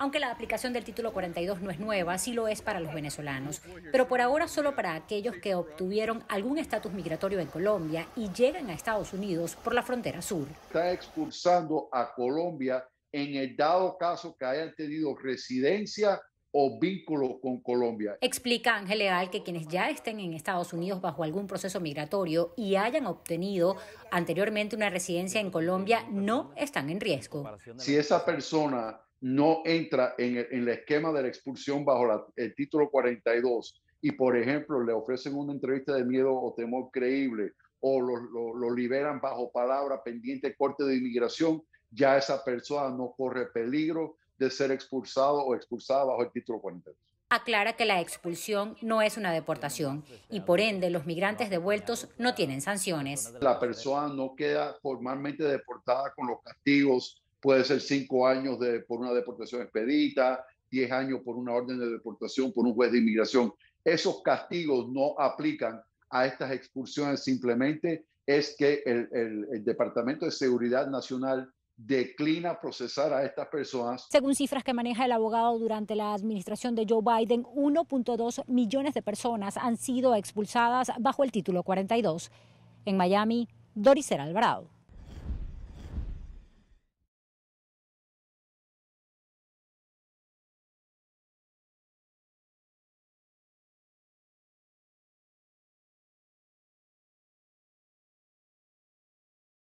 aunque la aplicación del título 42 no es nueva, sí lo es para los venezolanos, pero por ahora solo para aquellos que obtuvieron algún estatus migratorio en Colombia y llegan a Estados Unidos por la frontera sur. Está expulsando a Colombia en el dado caso que hayan tenido residencia o vínculo con Colombia. Explica Ángel Leal que quienes ya estén en Estados Unidos bajo algún proceso migratorio y hayan obtenido anteriormente una residencia en Colombia no están en riesgo. Si esa persona no entra en el, esquema de la expulsión bajo el título 42 y, por ejemplo, le ofrecen una entrevista de miedo o temor creíble o lo, lo liberan bajo palabra pendiente corte de inmigración, ya esa persona no corre peligro de ser expulsado o expulsada bajo el título 42 aclara que la expulsión no es una deportación y por ende los migrantes devueltos no tienen sanciones. La persona no queda formalmente deportada con los castigos puede ser cinco años por una deportación expedita, diez años por una orden de deportación por un juez de inmigración. Esos castigos no aplican a estas expulsiones, simplemente es que el, Departamento de Seguridad Nacional declina procesar a estas personas. Según cifras que maneja el abogado durante la administración de Joe Biden, 1.2 millones de personas han sido expulsadas bajo el título 42. En Miami, Doris Alvarado.